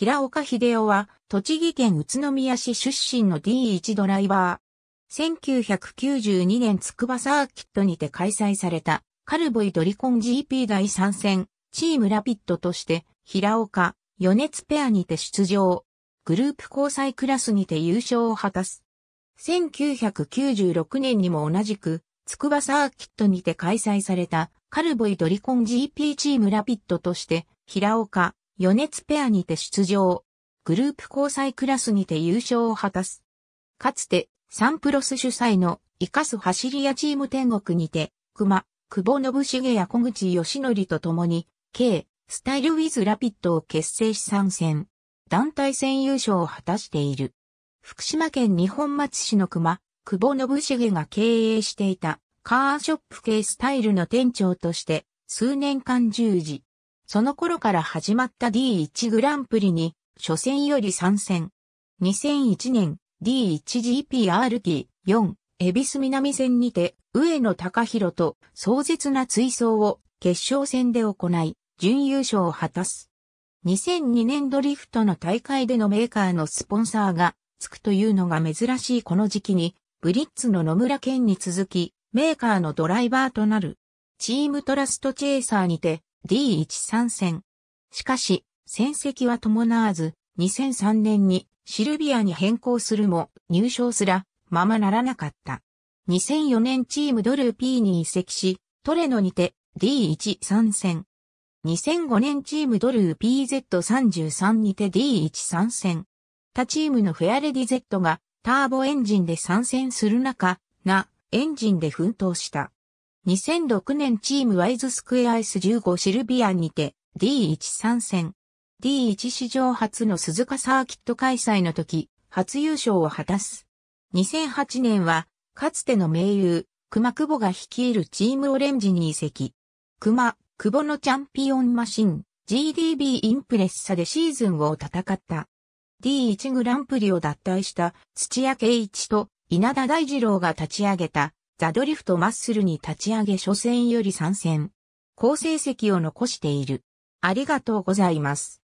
平岡秀夫は、栃木県宇都宮市出身の D1 ドライバー。1992年筑波サーキットにて開催された、カルボイドリコン GP 第3戦、チームラピッドとして、平岡、余熱ペアにて出場。グループ交際クラスにて優勝を果たす。1996年にも同じく、筑波サーキットにて開催された、カルボイドリコン GP チームラピッドとして、平岡、余熱ペアにて出場。グループ交際クラスにて優勝を果たす。かつて、サンプロス主催の生かす走り屋チーム天国にて、熊、久保信重や小口義則と共に、K、スタイルウィズラピッドを結成し参戦。団体戦優勝を果たしている。福島県日本松市の熊、久保信重が経営していたカーショップ系スタイルの店長として、数年間従事。その頃から始まった D1 グランプリに、初戦より参戦。2001年 D1GPRT4、恵比寿南戦にて、上野隆弘と壮絶な追走を決勝戦で行い、準優勝を果たす。2002年ドリフトの大会でのメーカーのスポンサーがつくというのが珍しいこの時期に、ブリッツの野村健に続き、メーカーのドライバーとなる。チームトラストチェイサーにて、D13 戦。しかし、戦績は伴わず、2003年にシルビアに変更するも入賞すらままならなかった。2004年チームドルー P に移籍し、トレノにて D1 参戦。2005年チームドルー PZ33 にて D1 参戦。他チームのフェアレディ Z がターボエンジンで参戦する中、なエンジンで奮闘した。2006年チームワイズスクエアイス1 5シルビアンにて D1 参戦。D1 史上初の鈴鹿サーキット開催の時、初優勝を果たす。2008年は、かつての盟友、熊久保が率いるチームオレンジに移籍。熊、久保のチャンピオンマシン、GDB インプレッサでシーズンを戦った。D1 グランプリを脱退した土屋圭一と稲田大二郎が立ち上げたザドリフトマッスルに立ち上げ初戦より参戦。好成績を残している。ありがとうございます。